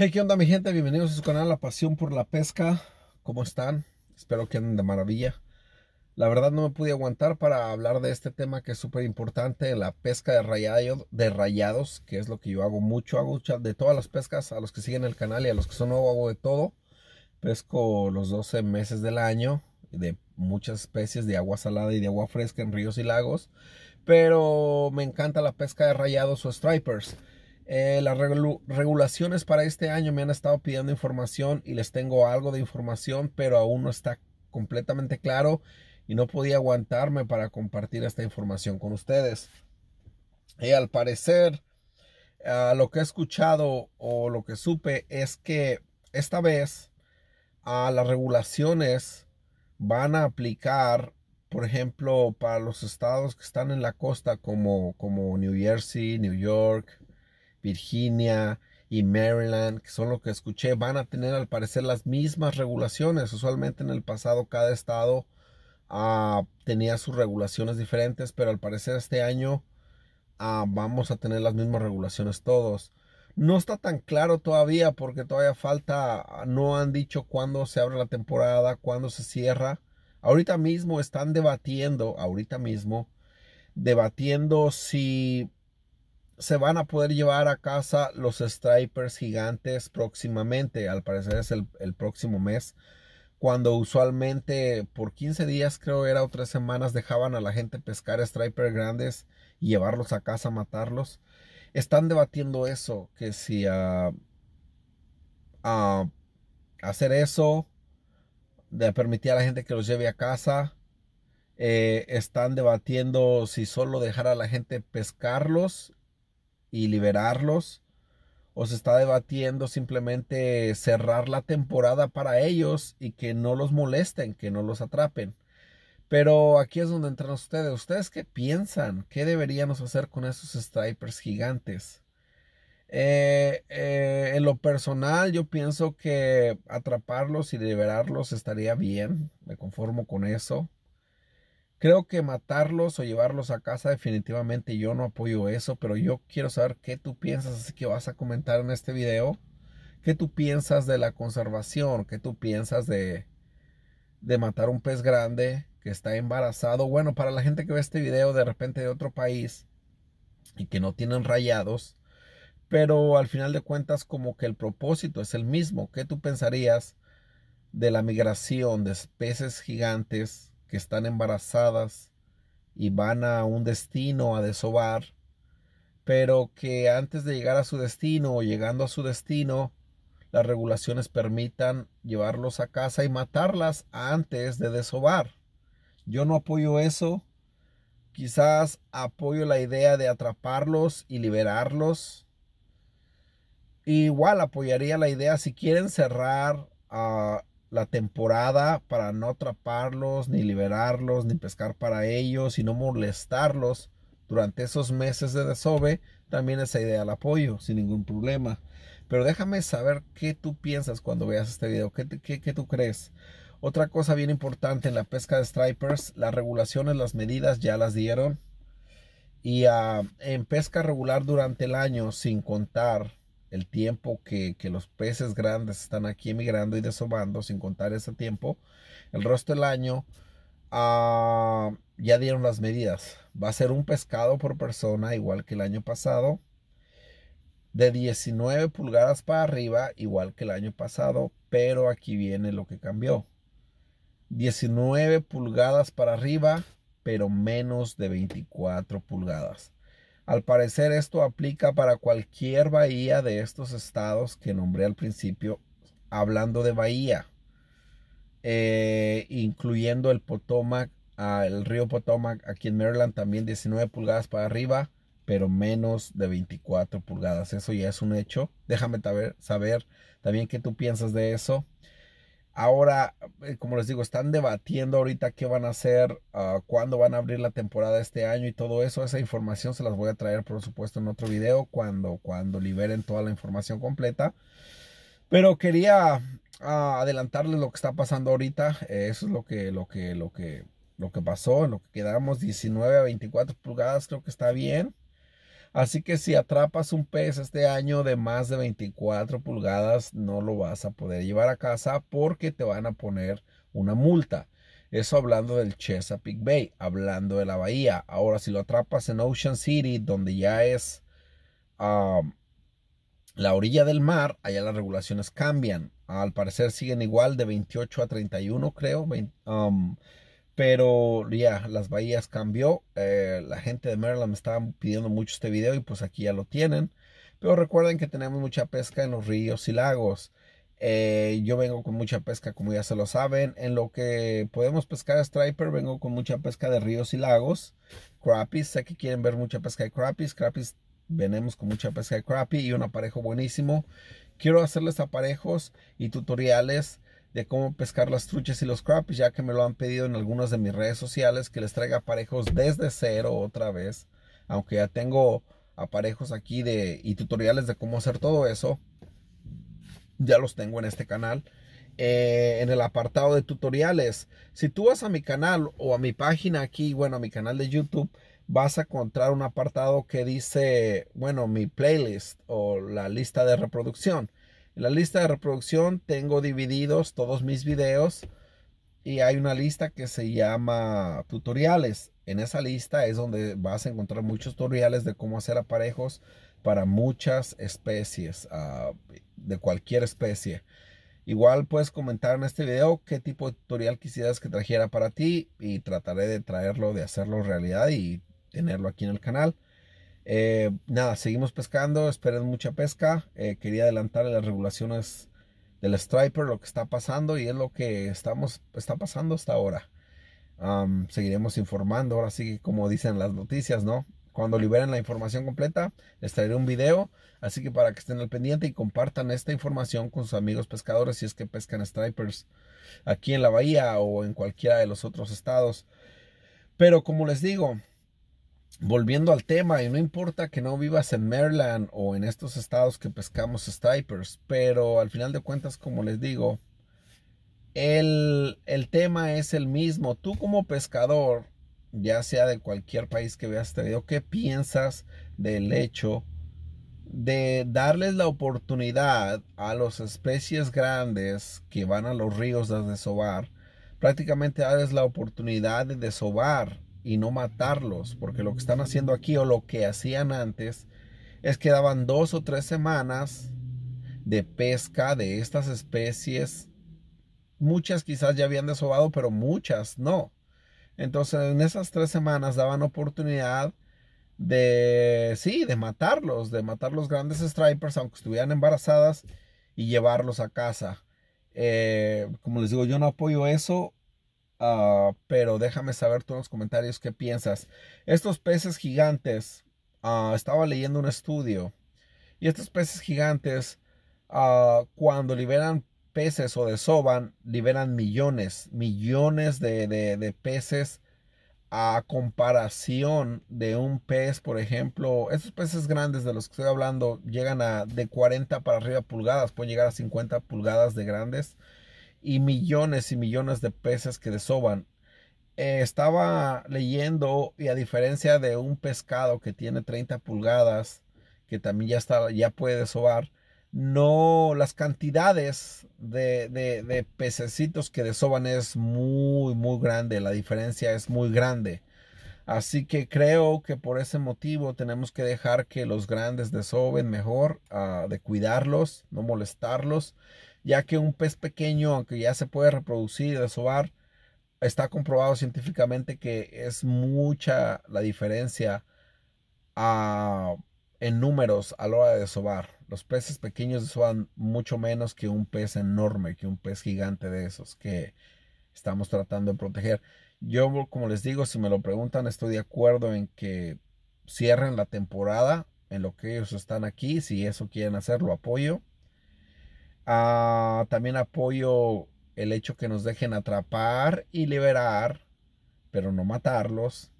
Hey, ¿qué onda mi gente? Bienvenidos a su canal La Pasión por la Pesca. ¿Cómo están? Espero que anden de maravilla. La verdad no me pude aguantar para hablar de este tema que es súper importante, la pesca de, de rayados, que es lo que yo hago mucho. Hago de todas las pescas, a los que siguen el canal y a los que son nuevos hago de todo. Pesco los 12 meses del año de muchas especies de agua salada y de agua fresca en ríos y lagos. Pero me encanta la pesca de rayados o stripers. Eh, las regulaciones para este año me han estado pidiendo información y les tengo algo de información, pero aún no está completamente claro y no podía aguantarme para compartir esta información con ustedes. Y eh, al parecer, lo que he escuchado o lo que supe es que esta vez a las regulaciones van a aplicar, por ejemplo, para los estados que están en la costa como, como New Jersey, New York, Virginia y Maryland, que son lo que escuché, van a tener al parecer las mismas regulaciones. Usualmente en el pasado cada estado ah, tenía sus regulaciones diferentes, pero al parecer este año ah, vamos a tener las mismas regulaciones todos. No está tan claro todavía porque todavía falta, no han dicho cuándo se abre la temporada, cuándo se cierra. Ahorita mismo están debatiendo, ahorita mismo, debatiendo si se van a poder llevar a casa los Stripers gigantes próximamente. Al parecer es el, próximo mes. Cuando usualmente por 15 días, creo era o tres semanas, dejaban a la gente pescar Stripers grandes y llevarlos a casa a matarlos. Están debatiendo eso, que si a ah, ah, hacer eso, de permitir a la gente que los lleve a casa. Eh, están debatiendo si solo dejar a la gente pescarlos y liberarlos? ¿O se está debatiendo simplemente cerrar la temporada para ellos y que no los molesten, que no los atrapen? Pero aquí es donde entran ustedes. ¿Ustedes qué piensan? ¿Qué deberíamos hacer con esos stripers gigantes? Eh, eh, en lo personal, yo pienso que atraparlos y liberarlos estaría bien. Me conformo con eso. Creo que matarlos o llevarlos a casa definitivamente yo no apoyo eso, pero yo quiero saber qué tú piensas, así que vas a comentar en este video, qué tú piensas de la conservación, qué tú piensas de, de matar un pez grande que está embarazado. Bueno, para la gente que ve este video de repente de otro país y que no tienen rayados, pero al final de cuentas como que el propósito es el mismo. ¿Qué tú pensarías de la migración de peces gigantes que están embarazadas y van a un destino a desovar, pero que antes de llegar a su destino o llegando a su destino, las regulaciones permitan llevarlos a casa y matarlas antes de desovar. Yo no apoyo eso. Quizás apoyo la idea de atraparlos y liberarlos. Igual apoyaría la idea si quieren cerrar a ah, la temporada para no atraparlos, ni liberarlos, ni pescar para ellos y no molestarlos durante esos meses de desove, también es ideal apoyo, sin ningún problema. Pero déjame saber qué tú piensas cuando veas este video, qué, qué, qué tú crees. Otra cosa bien importante en la pesca de stripers, las regulaciones, las medidas ya las dieron. Y ah, en pesca regular durante el año, sin contar el tiempo que, que, los peces grandes están aquí emigrando y desobando, sin contar ese tiempo, el resto del año ah, ya dieron las medidas. Va a ser un pescado por persona, igual que el año pasado, de 19 pulgadas para arriba, igual que el año pasado, pero aquí viene lo que cambió. 19 pulgadas para arriba, pero menos de 24 pulgadas. Al parecer esto aplica para cualquier bahía de estos estados que nombré al principio, hablando de bahía, eh, incluyendo el Potomac, el río Potomac aquí en Maryland también 19 pulgadas para arriba, pero menos de 24 pulgadas. Eso ya es un hecho. Déjame saber, saber también qué tú piensas de eso. Ahora, eh, como les digo, están debatiendo ahorita qué van a hacer, ah, cuándo van a abrir la temporada este año y todo eso. Esa información se las voy a traer, por supuesto, en otro video cuando, cuando liberen toda la información completa. Pero quería ah, adelantarles lo que está pasando ahorita. Eh, eso es lo que, lo que, lo que, lo que pasó, lo que quedamos 19 a 24 pulgadas, creo que está bien. Así que si atrapas un pez este año de más de 24 pulgadas, no lo vas a poder llevar a casa porque te van a poner una multa. Eso hablando del Chesapeake Bay, hablando de la bahía. Ahora, si lo atrapas en Ocean City, donde ya es la orilla del mar, allá las regulaciones cambian. Al parecer siguen igual de 28 a 31, creo. Pero ya, las bahías cambió. Eh, la gente de Maryland me estaba pidiendo mucho este video y pues aquí ya lo tienen. Pero recuerden que tenemos mucha pesca en los ríos y lagos. Eh, yo vengo con mucha pesca, como ya se lo saben. En lo que podemos pescar striper, vengo con mucha pesca de ríos y lagos. Crappies, sé que quieren ver mucha pesca de crappies. Crappies, venimos con mucha pesca de crappie y un aparejo buenísimo. Quiero hacerles aparejos y tutoriales de cómo pescar las truchas y los crappies, ya que me lo han pedido en algunas de mis redes sociales que les traiga aparejos desde cero otra vez. Aunque ya tengo aparejos aquí de, y tutoriales de cómo hacer todo eso, ya los tengo en este canal. Eh, en el apartado de tutoriales, si tú vas a mi canal o a mi página aquí, bueno, a mi canal de YouTube, vas a encontrar un apartado que dice, bueno, mi playlist o la lista de reproducción. En la lista de reproducción tengo divididos todos mis videos y hay una lista que se llama tutoriales. En esa lista es donde vas a encontrar muchos tutoriales de cómo hacer aparejos para muchas especies, ah, de cualquier especie. Igual puedes comentar en este video qué tipo de tutorial quisieras que trajera para ti y trataré de traerlo, de hacerlo realidad y tenerlo aquí en el canal. Eh, nada, seguimos pescando, esperen mucha pesca. Eh, quería adelantar las regulaciones del striper, lo que está pasando y es lo que estamos, está pasando hasta ahora. seguiremos informando, ahora sí, como dicen las noticias, ¿no? Cuando liberen la información completa, les traeré un video. Así que para que estén al pendiente y compartan esta información con sus amigos pescadores si es que pescan stripers aquí en la bahía o en cualquiera de los otros estados. Pero como les digo, volviendo al tema, y no importa que no vivas en Maryland o en estos estados que pescamos stripers, pero al final de cuentas, como les digo, el, el tema es el mismo. Tú como pescador, ya sea de cualquier país que veas este video, ¿qué piensas del hecho de darles la oportunidad a las especies grandes que van a los ríos a desovar? Prácticamente darles la oportunidad de desovar y no matarlos, porque lo que están haciendo aquí o lo que hacían antes es que daban dos o tres semanas de pesca de estas especies. Muchas quizás ya habían desobado, pero muchas no. Entonces en esas tres semanas daban oportunidad de, sí, de matarlos, de matar los grandes stripers, aunque estuvieran embarazadas, y llevarlos a casa. Eh, como les digo, yo no apoyo eso Ah, pero déjame saber tú en los comentarios qué piensas. Estos peces gigantes, ah, estaba leyendo un estudio, y estos peces gigantes, ah, cuando liberan peces o desoban, liberan millones, millones de, de, de peces a comparación de un pez, por ejemplo, estos peces grandes de los que estoy hablando llegan a de 40 para arriba pulgadas, pueden llegar a 50 pulgadas de grandes y millones y millones de peces que desoban. Eh, estaba leyendo y a diferencia de un pescado que tiene 30 pulgadas, que también ya, está, ya puede desovar, no las cantidades de, de, pececitos que desoban es muy muy grande la diferencia es muy grande así que creo que por ese motivo tenemos que dejar que los grandes desoben mejor ah, de cuidarlos no molestarlos ya que un pez pequeño, aunque ya se puede reproducir y desovar, está comprobado científicamente que es mucha la diferencia en números a la hora de desovar. Los peces pequeños desovan mucho menos que un pez enorme, que un pez gigante de esos que estamos tratando de proteger. Yo, como les digo, si me lo preguntan, estoy de acuerdo en que cierren la temporada en lo que ellos están aquí. Si eso quieren hacer, lo apoyo. Ah, también apoyo el hecho que nos dejen atrapar y liberar, pero no matarlos.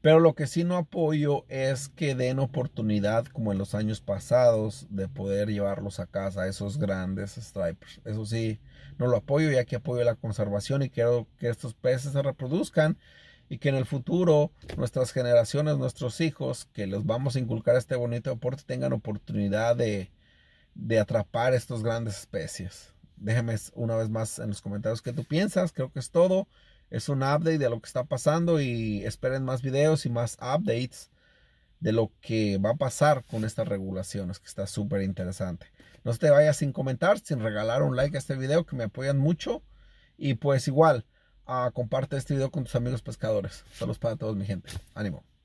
Pero lo que sí no apoyo es que den oportunidad, como en los años pasados, de poder llevarlos a casa, esos grandes stripers. Eso sí, no lo apoyo, ya que apoyo la conservación y quiero que estos peces se reproduzcan y que en el futuro nuestras generaciones, nuestros hijos, que les vamos a inculcar este bonito deporte, tengan oportunidad de, de atrapar estas grandes especies. Déjame una vez más en los comentarios qué tú piensas. Creo que es todo. Es un update de lo que está pasando y esperen más videos y más updates de lo que va a pasar con estas regulaciones, que está súper interesante. No te vayas sin comentar, sin regalar un like a este video, que me apoyan mucho. Y pues igual, ah, comparte este video con tus amigos pescadores. Saludos para todos mi gente. Ánimo.